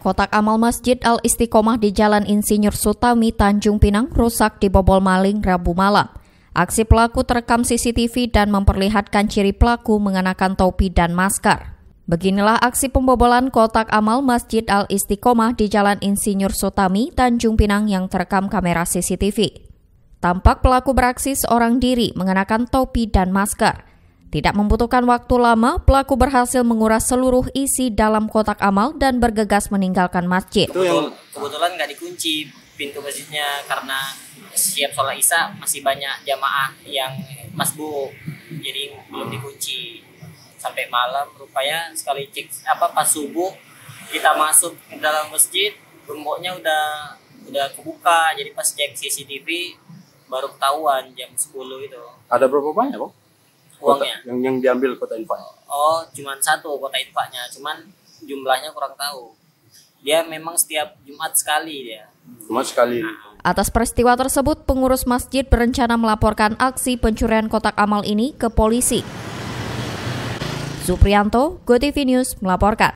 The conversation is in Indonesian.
Kotak amal Masjid Al-Istiqomah di Jalan Insinyur Sutami, Tanjung Pinang rusak dibobol maling Rabu malam. Aksi pelaku terekam CCTV dan memperlihatkan ciri pelaku mengenakan topi dan masker. Beginilah aksi pembobolan kotak amal Masjid Al-Istiqomah di Jalan Insinyur Sutami, Tanjung Pinang yang terekam kamera CCTV. Tampak pelaku beraksi seorang diri mengenakan topi dan masker. Tidak membutuhkan waktu lama, pelaku berhasil menguras seluruh isi dalam kotak amal dan bergegas meninggalkan masjid. Itu yang... Kebetulan nggak dikunci pintu masjidnya karena siap sholat isya masih banyak jamaah yang masbuk, jadi belum dikunci. Sampai malam rupanya sekali cek apa pas subuh kita masuk ke dalam masjid gemboknya udah udah kebuka jadi pas cek CCTV baru ketahuan jam 10 itu. Ada berapa banyak kok? Uang yang yang diambil kota infaknya oh cuman satu kota infaknya cuman jumlahnya kurang tahu dia memang setiap Jumat sekali dia Jumat sekali Atas peristiwa tersebut, pengurus masjid berencana melaporkan aksi pencurian kotak amal ini ke polisi. Suprianto, GoTV News melaporkan.